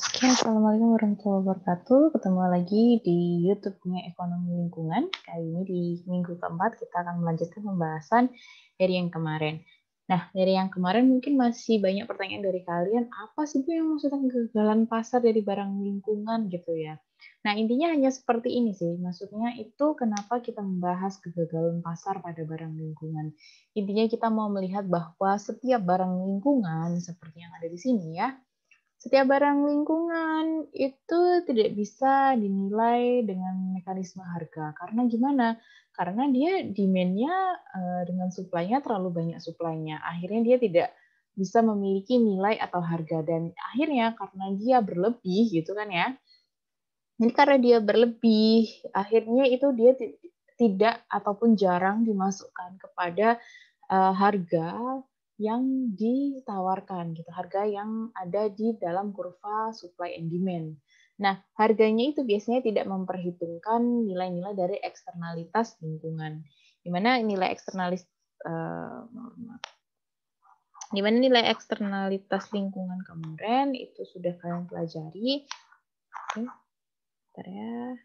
Oke, Assalamualaikum warahmatullahi wabarakatuh. Ketemu lagi di YouTube-nya Ekonomi Lingkungan. Kali ini di minggu keempat kita akan melanjutkan pembahasan dari yang kemarin. Nah, dari yang kemarin mungkin masih banyak pertanyaan dari kalian, apa sih Bu yang maksudnya kegagalan pasar dari barang lingkungan gitu ya? Nah, intinya hanya seperti ini sih. Maksudnya itu kenapa kita membahas kegagalan pasar pada barang lingkungan. Intinya kita mau melihat bahwa setiap barang lingkungan seperti yang ada di sini ya, setiap barang lingkungan itu tidak bisa dinilai dengan mekanisme harga. Karena gimana? Karena dia demand-nya eh, dengan suplainya terlalu banyak suplainya Akhirnya dia tidak bisa memiliki nilai atau harga. Dan akhirnya karena dia berlebih gitu kan ya. Jadi karena dia berlebih, akhirnya itu dia tidak ataupun jarang dimasukkan kepada eh, harga yang ditawarkan gitu, harga yang ada di dalam kurva supply and demand. Nah, harganya itu biasanya tidak memperhitungkan nilai-nilai dari eksternalitas lingkungan. Di nilai eksternalis eh, di nilai eksternalitas lingkungan kemarin itu sudah kalian pelajari. Oke. ya.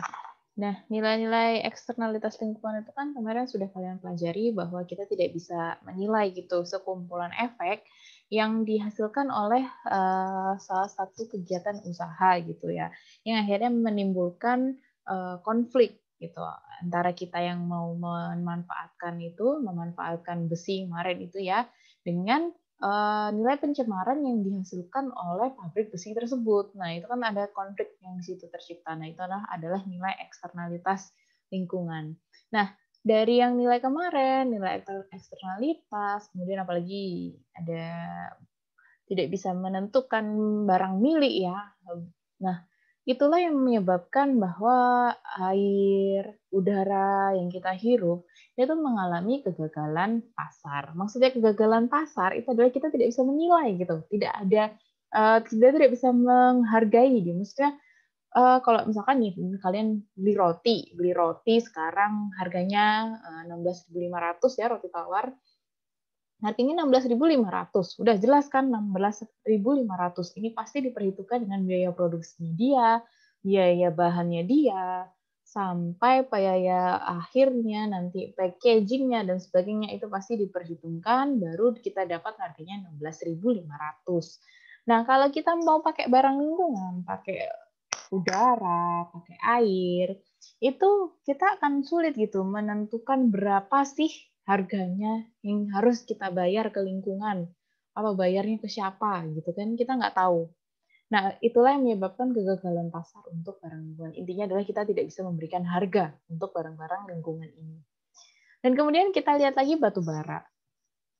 Oke. Nah, nilai-nilai eksternalitas lingkungan itu kan kemarin sudah kalian pelajari bahwa kita tidak bisa menilai gitu sekumpulan efek yang dihasilkan oleh uh, salah satu kegiatan usaha gitu ya, yang akhirnya menimbulkan uh, konflik gitu antara kita yang mau memanfaatkan itu, memanfaatkan besi kemarin itu ya, dengan uh, nilai pencemaran yang dihasilkan oleh pabrik besi tersebut. Nah, itu kan ada konflik yang di situ tercipta. Nah, itu adalah, adalah nilai eksternalitas lingkungan. Nah, dari yang nilai kemarin, nilai eksternalitas, kemudian apalagi ada tidak bisa menentukan barang milik ya. Nah, Itulah yang menyebabkan bahwa air, udara yang kita hirup itu mengalami kegagalan pasar. Maksudnya kegagalan pasar itu adalah kita tidak bisa menilai gitu, tidak ada uh, kita tidak bisa menghargai gitu. Maksudnya uh, kalau misalkan nih kalian beli roti, beli roti sekarang harganya uh, eh, 16.500 ya roti tawar Harganya 16.500. Udah jelas kan 16.500. Ini pasti diperhitungkan dengan biaya produksi dia, biaya bahannya dia, sampai biaya akhirnya nanti packagingnya dan sebagainya itu pasti diperhitungkan baru kita dapat harganya 16.500. Nah kalau kita mau pakai barang lingkungan, pakai udara, pakai air, itu kita akan sulit gitu menentukan berapa sih harganya yang harus kita bayar ke lingkungan apa bayarnya ke siapa gitu kan kita nggak tahu nah itulah yang menyebabkan kegagalan pasar untuk barang lingkungan intinya adalah kita tidak bisa memberikan harga untuk barang-barang lingkungan ini dan kemudian kita lihat lagi batu bara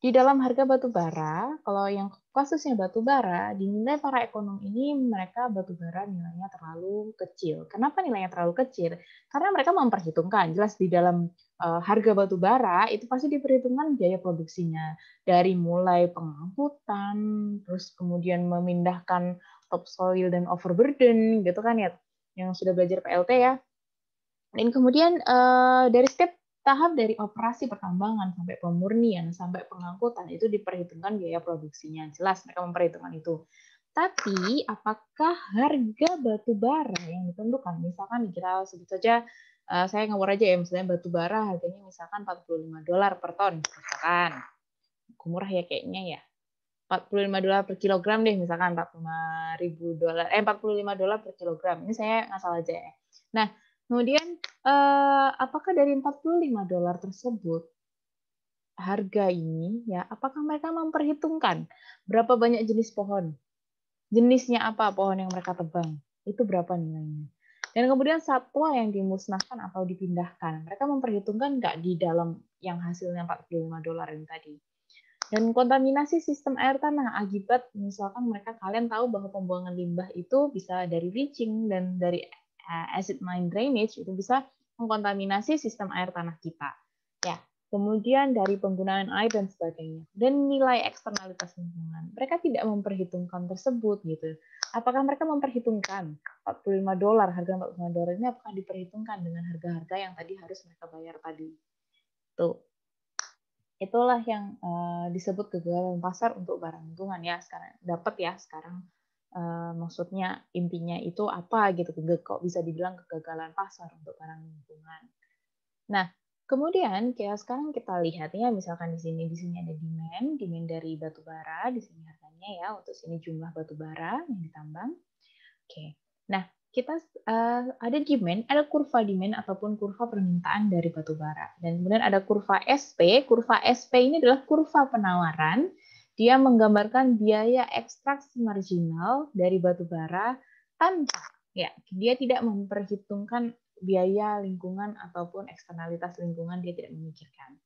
di dalam harga batu bara kalau yang Kasusnya batubara, dinilai para ekonom ini mereka batubara nilainya terlalu kecil. Kenapa nilainya terlalu kecil? Karena mereka memperhitungkan, jelas di dalam uh, harga batubara itu pasti diperhitungkan biaya produksinya. Dari mulai pengangkutan, terus kemudian memindahkan topsoil dan overburden, gitu kan ya, yang sudah belajar PLT ya. Dan kemudian eh, dari setiap tahap dari operasi pertambangan sampai pemurnian sampai pengangkutan itu diperhitungkan biaya produksinya jelas mereka memperhitungkan itu tapi apakah harga batu bara yang ditentukan misalkan kita sebut saja eh, saya ngawur aja ya misalnya batu bara harganya misalkan 45 dolar per ton misalkan murah ya kayaknya ya 45 dolar per kilogram deh misalkan 45 ribu dolar eh 45 dolar per kilogram ini saya nggak salah aja ya nah Kemudian uh, apakah dari 45 dolar tersebut harga ini ya apakah mereka memperhitungkan berapa banyak jenis pohon? Jenisnya apa pohon yang mereka tebang? Itu berapa nilainya? Dan kemudian satwa yang dimusnahkan atau dipindahkan, mereka memperhitungkan nggak di dalam yang hasilnya 45 dolar yang tadi. Dan kontaminasi sistem air tanah akibat misalkan mereka kalian tahu bahwa pembuangan limbah itu bisa dari leaching dan dari Eh, acid mine drainage itu bisa mengkontaminasi sistem air tanah kita. Ya, kemudian dari penggunaan air dan sebagainya. Dan nilai eksternalitas lingkungan. Mereka tidak memperhitungkan tersebut gitu. Apakah mereka memperhitungkan 45 dolar harga 45 dolar ini apakah diperhitungkan dengan harga-harga yang tadi harus mereka bayar tadi? Tuh. Itulah yang eh, disebut kegagalan pasar untuk barang lingkungan ya sekarang dapat ya sekarang Eh, maksudnya intinya itu apa gitu kok bisa dibilang kegagalan pasar untuk barang lingkungan. Nah, kemudian kayak sekarang kita lihat ya misalkan di sini di sini ada demand, demand dari batu bara, di sini harganya ya untuk sini jumlah batu bara yang ditambang. Oke. Nah, kita uh, ada demand, ada kurva demand ataupun kurva permintaan dari batu bara. Dan kemudian ada kurva SP. Kurva SP ini adalah kurva penawaran dia menggambarkan biaya ekstraksi marginal dari batu bara tanpa ya dia tidak memperhitungkan biaya lingkungan ataupun eksternalitas lingkungan dia tidak memikirkan.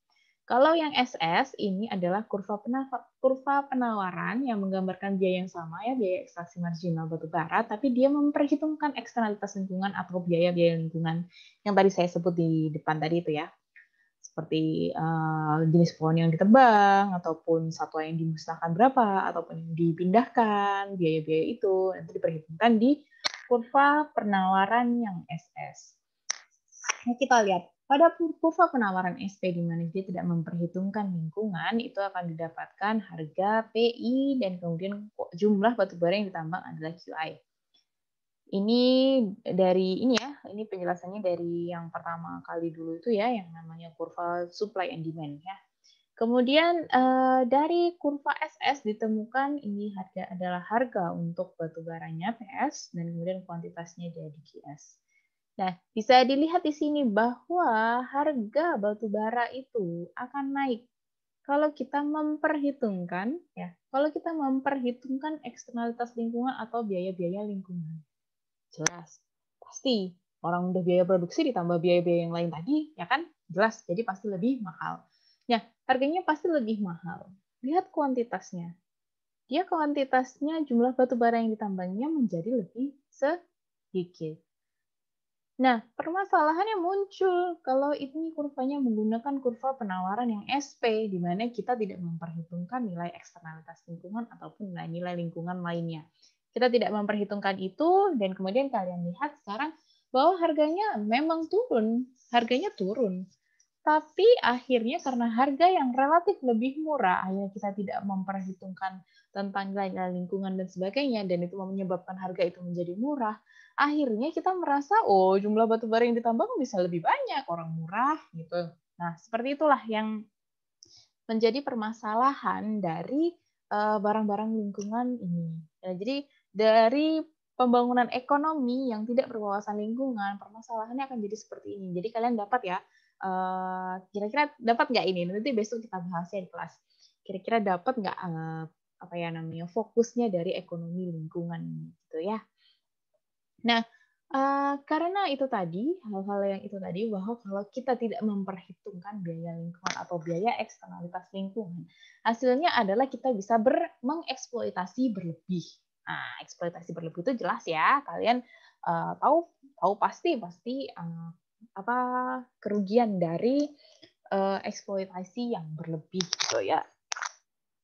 Kalau yang SS ini adalah kurva kurva penawaran yang menggambarkan biaya yang sama ya biaya ekstraksi marginal batu bara tapi dia memperhitungkan eksternalitas lingkungan atau biaya-biaya lingkungan yang tadi saya sebut di depan tadi itu ya seperti uh, jenis pohon yang ditebang ataupun satwa yang dimusnahkan berapa ataupun yang dipindahkan biaya-biaya itu nanti diperhitungkan di kurva penawaran yang SS. Nah, kita lihat pada kurva penawaran SP di mana dia tidak memperhitungkan lingkungan itu akan didapatkan harga PI dan kemudian jumlah batubara yang ditambang adalah QI. Ini dari ini ya, ini penjelasannya dari yang pertama kali dulu itu ya, yang namanya kurva supply and demand ya. Kemudian eh, dari kurva SS ditemukan ini harga adalah harga untuk batu baranya PS dan kemudian kuantitasnya jadi QS. Nah, bisa dilihat di sini bahwa harga batu bara itu akan naik kalau kita memperhitungkan ya, kalau kita memperhitungkan eksternalitas lingkungan atau biaya-biaya lingkungan. Jelas. Pasti. Orang udah biaya produksi ditambah biaya-biaya yang lain tadi, ya kan? Jelas. Jadi pasti lebih mahal. ya harganya pasti lebih mahal. Lihat kuantitasnya. Dia kuantitasnya jumlah batu bara yang ditambahnya menjadi lebih sedikit. Nah, permasalahannya muncul kalau ini kurvanya menggunakan kurva penawaran yang SP, di mana kita tidak memperhitungkan nilai eksternalitas lingkungan ataupun nilai-nilai lingkungan lainnya. Kita tidak memperhitungkan itu dan kemudian kalian lihat sekarang bahwa harganya memang turun, harganya turun. Tapi akhirnya karena harga yang relatif lebih murah, akhirnya kita tidak memperhitungkan tentang nilai lingkungan dan sebagainya, dan itu menyebabkan harga itu menjadi murah. Akhirnya kita merasa, oh jumlah batu bara yang ditambang bisa lebih banyak, orang murah gitu. Nah seperti itulah yang menjadi permasalahan dari eh, barang-barang lingkungan ini. Nah, jadi dari pembangunan ekonomi yang tidak berwawasan lingkungan, permasalahannya akan jadi seperti ini. Jadi kalian dapat ya, eh, kira-kira dapat nggak ini? Nanti besok kita bahasnya di kelas. Kira-kira dapat nggak eh, apa ya namanya fokusnya dari ekonomi lingkungan gitu ya. Nah, eh, karena itu tadi, hal-hal yang itu tadi, bahwa kalau kita tidak memperhitungkan biaya lingkungan atau biaya eksternalitas lingkungan, hasilnya adalah kita bisa ber mengeksploitasi berlebih Nah, eksploitasi berlebih itu jelas ya. Kalian uh, tahu tahu pasti pasti uh, apa kerugian dari uh, eksploitasi yang berlebih gitu ya.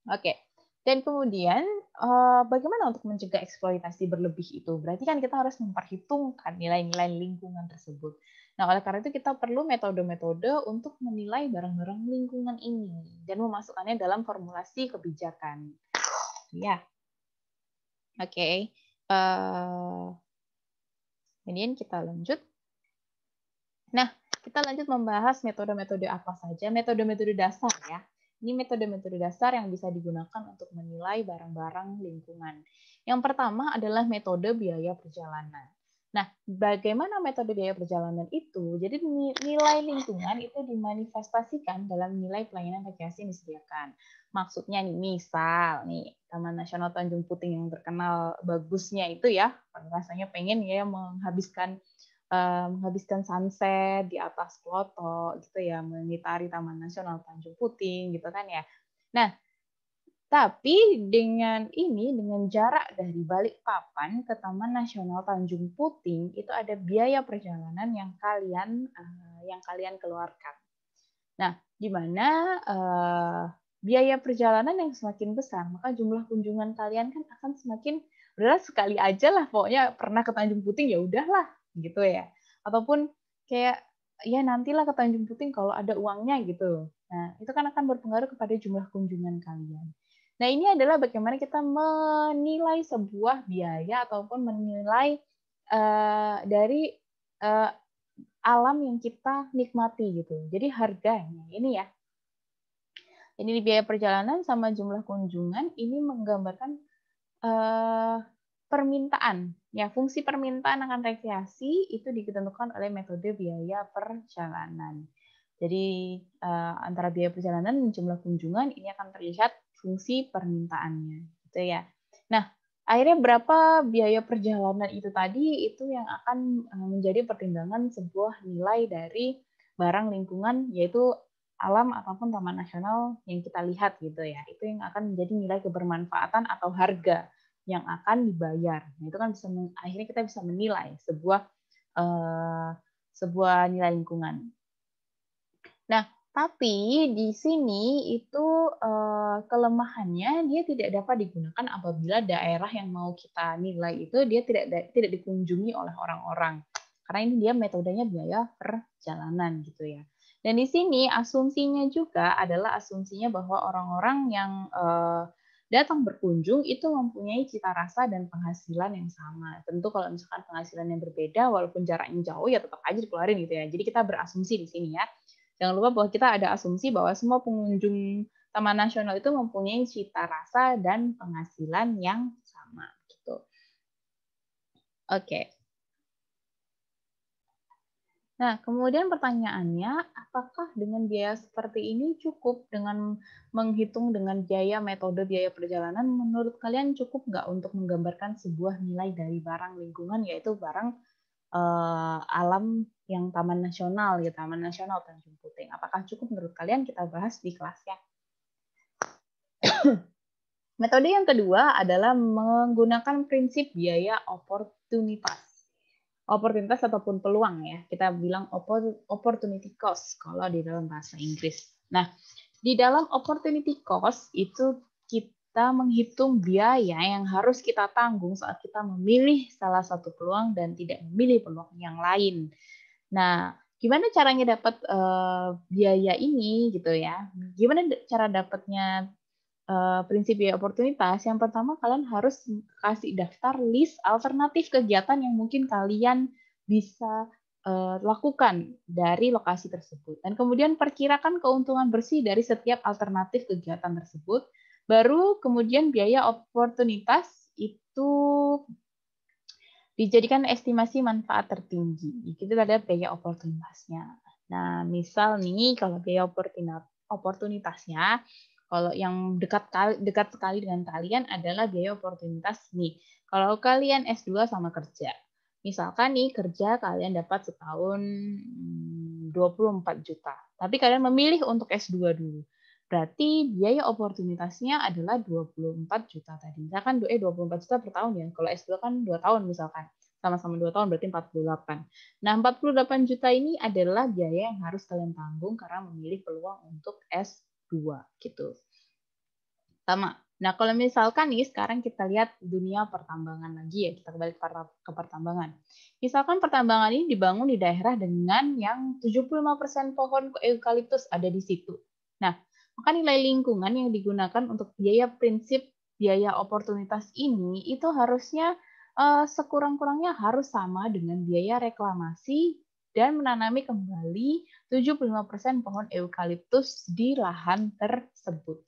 Oke. Okay. Dan kemudian uh, bagaimana untuk mencegah eksploitasi berlebih itu? Berarti kan kita harus memperhitungkan nilai-nilai lingkungan tersebut. Nah, oleh karena itu kita perlu metode-metode untuk menilai barang-barang lingkungan ini dan memasukkannya dalam formulasi kebijakan. Ya, Oke. Okay. Uh, eh, kemudian kita lanjut. Nah, kita lanjut membahas metode-metode apa saja. Metode-metode dasar ya. Ini metode-metode dasar yang bisa digunakan untuk menilai barang-barang lingkungan. Yang pertama adalah metode biaya perjalanan. Nah, bagaimana metode biaya perjalanan itu? Jadi nilai lingkungan itu dimanifestasikan dalam nilai pelayanan rekreasi yang disediakan. Maksudnya nih, misal nih Taman Nasional Tanjung Puting yang terkenal bagusnya itu ya, rasanya pengen ya menghabiskan eh, menghabiskan sunset di atas kloto gitu ya, mengitari Taman Nasional Tanjung Puting gitu kan ya. Nah, tapi dengan ini, dengan jarak dari balik papan ke Taman Nasional Tanjung Puting itu ada biaya perjalanan yang kalian uh, yang kalian keluarkan. Nah, di mana uh, biaya perjalanan yang semakin besar, maka jumlah kunjungan kalian kan akan semakin berat sekali aja lah. Pokoknya pernah ke Tanjung Puting ya udahlah gitu ya. Ataupun kayak ya nantilah ke Tanjung Puting kalau ada uangnya gitu. Nah, itu kan akan berpengaruh kepada jumlah kunjungan kalian. Nah, ini adalah bagaimana kita menilai sebuah biaya ataupun menilai uh, dari uh, alam yang kita nikmati gitu. Jadi harganya ini ya. Ini biaya perjalanan sama jumlah kunjungan ini menggambarkan uh, permintaan. Ya, fungsi permintaan akan rekreasi itu ditentukan oleh metode biaya perjalanan. Jadi antara biaya perjalanan dan jumlah kunjungan ini akan terlihat fungsi permintaannya gitu ya. Nah, akhirnya berapa biaya perjalanan itu tadi itu yang akan eh, menjadi pertimbangan sebuah nilai dari barang lingkungan yaitu alam ataupun taman nasional yang kita lihat gitu ya. Itu yang akan menjadi nilai kebermanfaatan atau harga yang akan dibayar. Nah, itu kan bisa akhirnya kita bisa menilai sebuah uh, sebuah nilai lingkungan. Nah, tapi di sini itu eh, kelemahannya dia tidak dapat digunakan apabila daerah yang mau kita nilai itu dia tidak tidak dikunjungi oleh orang-orang. Karena ini dia metodenya biaya perjalanan gitu ya. Dan di sini asumsinya juga adalah asumsinya bahwa orang-orang yang eh, datang berkunjung itu mempunyai cita rasa dan penghasilan yang sama. Tentu kalau misalkan penghasilan yang berbeda, walaupun jaraknya jauh ya tetap aja dikeluarin gitu ya. Jadi kita berasumsi di sini ya. Jangan lupa bahwa kita ada asumsi bahwa semua pengunjung Taman Nasional itu mempunyai cita rasa dan penghasilan yang sama gitu. Oke. Okay. Nah, kemudian pertanyaannya, apakah dengan biaya seperti ini cukup dengan menghitung dengan biaya metode biaya perjalanan? Menurut kalian cukup nggak untuk menggambarkan sebuah nilai dari barang lingkungan, yaitu barang uh, alam yang taman nasional ya taman nasional Tanjung Puting. Apakah cukup menurut kalian kita bahas di kelasnya? Metode yang kedua adalah menggunakan prinsip biaya oportunitas. Oportunitas ataupun peluang ya. Kita bilang opportunity cost kalau di dalam bahasa Inggris. Nah, di dalam opportunity cost itu kita kita menghitung biaya yang harus kita tanggung saat kita memilih salah satu peluang dan tidak memilih peluang yang lain. Nah, gimana caranya dapat uh, biaya ini gitu ya? Gimana cara dapatnya uh, prinsip biaya oportunitas? Yang pertama kalian harus kasih daftar list alternatif kegiatan yang mungkin kalian bisa eh, lakukan dari lokasi tersebut. Dan kemudian perkirakan keuntungan bersih dari setiap alternatif kegiatan tersebut Baru kemudian biaya oportunitas itu dijadikan estimasi manfaat tertinggi. Kita ada biaya oportunitasnya. Nah, misal nih kalau biaya oportunitasnya kalau yang dekat dekat sekali dengan kalian adalah biaya oportunitas nih. Kalau kalian S2 sama kerja. Misalkan nih kerja kalian dapat setahun 24 hmm, juta, tapi kalian memilih untuk S2 dulu Berarti biaya oportunitasnya adalah 24 juta tadi. Misalkan eh 24 juta per tahun ya. Kalau S2 kan 2 tahun misalkan. Sama-sama 2 tahun berarti 48. Nah, 48 juta ini adalah biaya yang harus kalian tanggung karena memilih peluang untuk S2 gitu. Sama. Nah, kalau misalkan nih sekarang kita lihat dunia pertambangan lagi ya. Kita kembali ke pertambangan. Misalkan pertambangan ini dibangun di daerah dengan yang 75% pohon eukaliptus ada di situ. Nah, maka nilai lingkungan yang digunakan untuk biaya prinsip biaya oportunitas ini itu harusnya uh, sekurang-kurangnya harus sama dengan biaya reklamasi dan menanami kembali 75% pohon eukaliptus di lahan tersebut.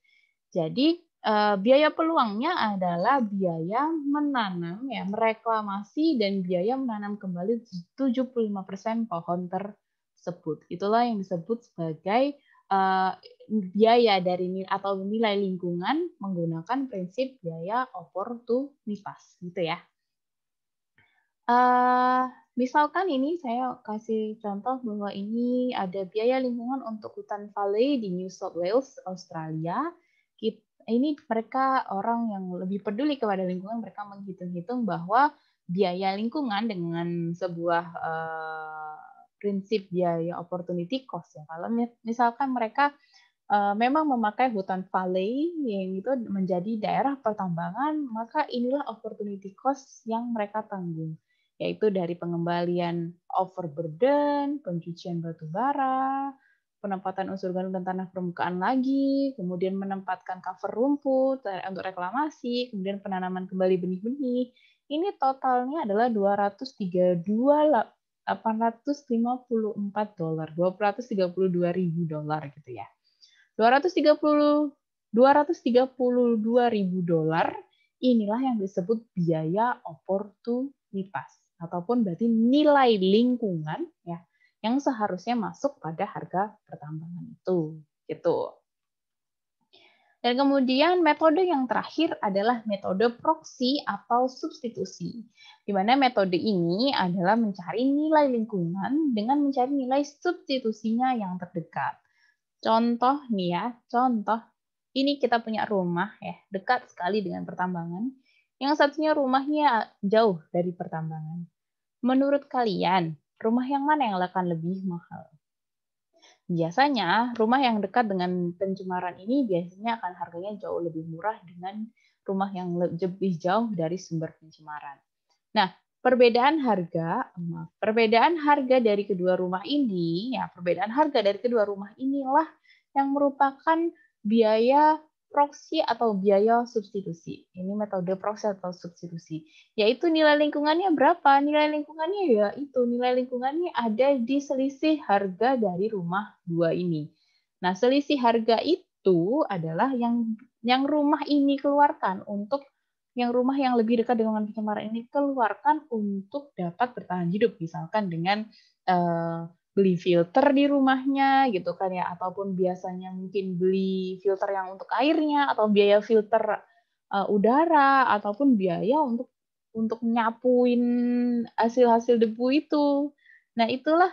Jadi eh, biaya peluangnya adalah biaya menanam ya, mereklamasi dan biaya menanam kembali 75% pohon tersebut. Itulah yang disebut sebagai Eh, biaya dari atau nilai lingkungan menggunakan prinsip biaya oportunitas gitu ya. Uh, misalkan ini saya kasih contoh bahwa ini ada biaya lingkungan untuk hutan valley di New South Wales, Australia. ini mereka orang yang lebih peduli kepada lingkungan, mereka menghitung-hitung bahwa biaya lingkungan dengan sebuah uh, prinsip biaya opportunity cost ya. Kalau misalkan mereka eh, memang memakai hutan valley yang itu menjadi daerah pertambangan, maka inilah opportunity cost yang mereka tanggung yaitu dari pengembalian overburden, pencucian batu bara, penempatan unsur gandum dan tanah permukaan lagi, kemudian menempatkan cover rumput eh, untuk reklamasi, kemudian penanaman kembali benih-benih. Ini totalnya adalah 232 854 dolar, 232 ribu dolar gitu ya. 230 232 ribu dolar inilah yang disebut biaya oportunitas ataupun berarti nilai lingkungan ya yang seharusnya masuk pada harga pertambangan itu gitu. Dan kemudian metode yang terakhir adalah metode proxy atau substitusi, di mana metode ini adalah mencari nilai lingkungan dengan mencari nilai substitusinya yang terdekat. Contoh nih ya, contoh ini kita punya rumah ya, dekat sekali dengan pertambangan. Yang satunya rumahnya jauh dari pertambangan. Menurut kalian, rumah yang mana yang akan lebih mahal? Biasanya, rumah yang dekat dengan pencemaran ini biasanya akan harganya jauh lebih murah dengan rumah yang lebih jauh dari sumber pencemaran. Nah, perbedaan harga, perbedaan harga dari kedua rumah ini, ya perbedaan harga dari kedua rumah inilah yang merupakan biaya proksi atau biaya substitusi. Ini metode proksi atau substitusi, yaitu nilai lingkungannya berapa? Nilai lingkungannya ya itu, nilai lingkungannya ada di selisih harga dari rumah dua ini. Nah, selisih harga itu adalah yang yang rumah ini keluarkan untuk yang rumah yang lebih dekat dengan pencemaran ini keluarkan untuk dapat bertahan hidup, misalkan dengan eh, beli filter di rumahnya gitu kan ya ataupun biasanya mungkin beli filter yang untuk airnya atau biaya filter uh, udara ataupun biaya untuk untuk nyapuin hasil-hasil debu itu. Nah, itulah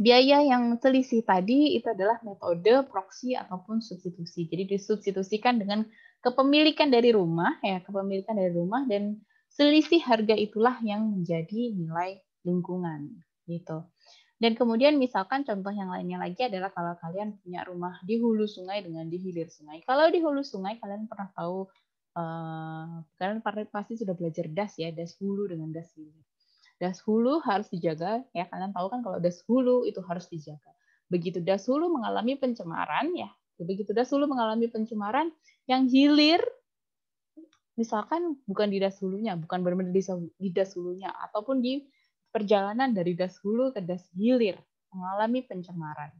biaya yang selisih tadi itu adalah metode proxy ataupun substitusi. Jadi disubstitusikan dengan kepemilikan dari rumah ya, kepemilikan dari rumah dan selisih harga itulah yang menjadi nilai lingkungan gitu. Dan kemudian misalkan contoh yang lainnya lagi adalah kalau kalian punya rumah di hulu sungai dengan di hilir sungai. Kalau di hulu sungai kalian pernah tahu Uh, kalian pasti sudah belajar das ya, das hulu dengan das hilir. Das hulu harus dijaga ya, kalian tahu kan kalau das hulu itu harus dijaga. Begitu das hulu mengalami pencemaran ya, begitu das hulu mengalami pencemaran, yang hilir misalkan bukan di das hulunya, bukan benar-benar di das hulunya ataupun di perjalanan dari das hulu ke das hilir mengalami pencemaran.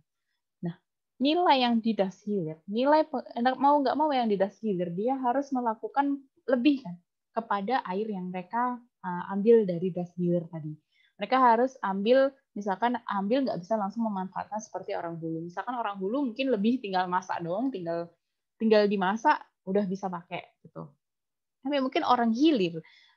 Nah, nilai yang di das hilir, nilai mau nggak mau yang di das hilir dia harus melakukan lebih kan kepada air yang mereka ah, ambil dari das hilir tadi. Mereka harus ambil misalkan ambil nggak bisa langsung memanfaatkan seperti orang hulu. Misalkan orang hulu mungkin lebih tinggal masak dong, tinggal tinggal dimasak udah bisa pakai gitu. Tapi mungkin orang hilir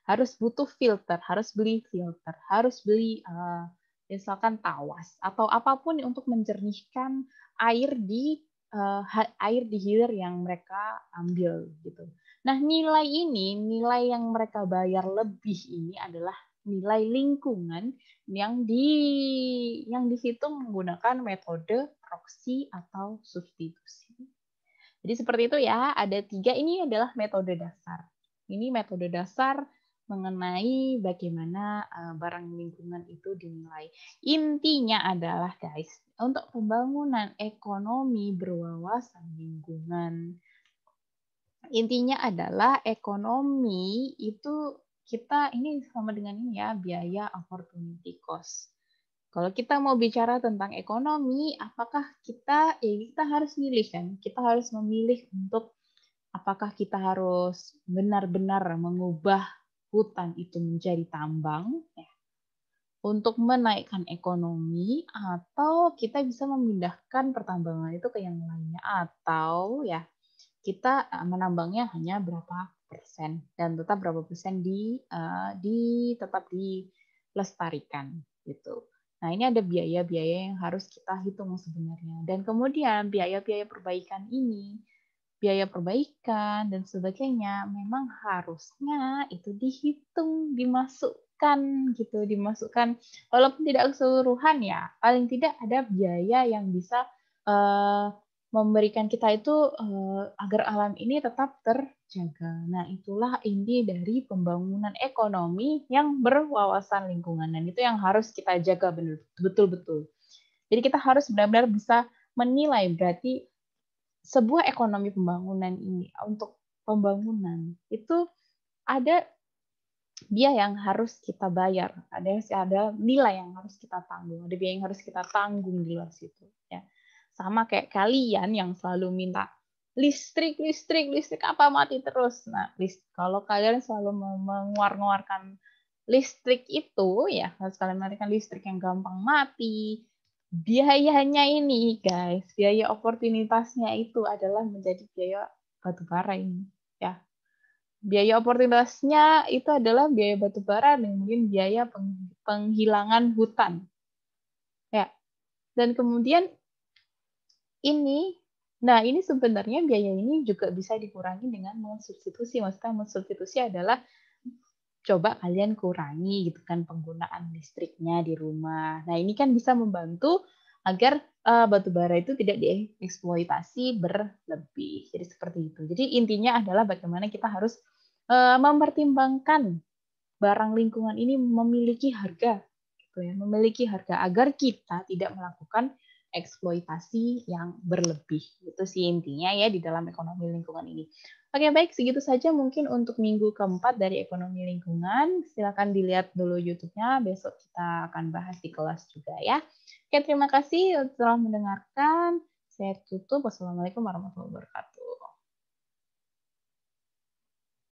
harus butuh filter, harus beli filter, harus beli uh, misalkan tawas atau apapun untuk menjernihkan air di uh, air di hilir yang mereka ambil gitu. Nah, nilai ini, nilai yang mereka bayar lebih ini adalah nilai lingkungan yang di yang dihitung menggunakan metode proxy atau substitusi. Jadi seperti itu ya, ada tiga ini adalah metode dasar. Ini metode dasar mengenai bagaimana eh, barang lingkungan itu dinilai. Intinya adalah guys, untuk pembangunan ekonomi berwawasan lingkungan. Intinya adalah ekonomi itu kita ini sama dengan ini ya, biaya opportunity cost. Kalau kita mau bicara tentang ekonomi, apakah kita ya kita harus milih kan? Kita harus memilih untuk apakah kita harus benar-benar mengubah hutan itu menjadi tambang, ya, untuk menaikkan ekonomi atau kita bisa memindahkan pertambangan itu ke yang lainnya atau ya kita eh, menambangnya hanya berapa persen dan tetap berapa persen di uh, di tetap dilestarikan gitu. Nah ini ada biaya-biaya yang harus kita hitung sebenarnya dan kemudian biaya-biaya perbaikan ini biaya perbaikan dan sebagainya memang harusnya itu dihitung dimasukkan gitu dimasukkan walaupun tidak keseluruhan ya paling tidak ada biaya yang bisa uh, memberikan kita itu uh, agar alam ini tetap terjaga. Nah, itulah inti dari pembangunan ekonomi yang berwawasan lingkungan dan itu yang harus kita jaga betul-betul. Jadi kita harus benar-benar bisa menilai berarti sebuah ekonomi pembangunan ini untuk pembangunan itu ada biaya yang harus kita bayar, ada ada nilai yang harus kita tanggung, ada biaya yang harus kita tanggung di luar situ. Ya. Sama kayak kalian yang selalu minta listrik, listrik, listrik apa mati terus. Nah, list, kalau kalian selalu mengeluarkan listrik itu, ya harus kalian matikan listrik yang gampang mati, biayanya ini guys biaya oportunitasnya itu adalah menjadi biaya batu bara ini ya biaya oportunitasnya itu adalah biaya batu bara dan mungkin biaya penghilangan hutan ya dan kemudian ini nah ini sebenarnya biaya ini juga bisa dikurangi dengan mensubstitusi maksudnya mensubstitusi adalah coba kalian kurangi gitu kan penggunaan listriknya di rumah. Nah, ini kan bisa membantu agar uh, batu bara itu tidak dieksploitasi berlebih. Jadi seperti itu. Jadi intinya adalah bagaimana kita harus uh, mempertimbangkan barang lingkungan ini memiliki harga gitu ya, memiliki harga agar kita tidak melakukan eksploitasi yang berlebih. Itu sih intinya ya di dalam ekonomi lingkungan ini. Oke baik, segitu saja mungkin untuk minggu keempat dari ekonomi lingkungan. Silakan dilihat dulu youtubenya besok kita akan bahas di kelas juga ya. Oke, terima kasih telah mendengarkan. Saya tutup. Wassalamualaikum warahmatullahi wabarakatuh.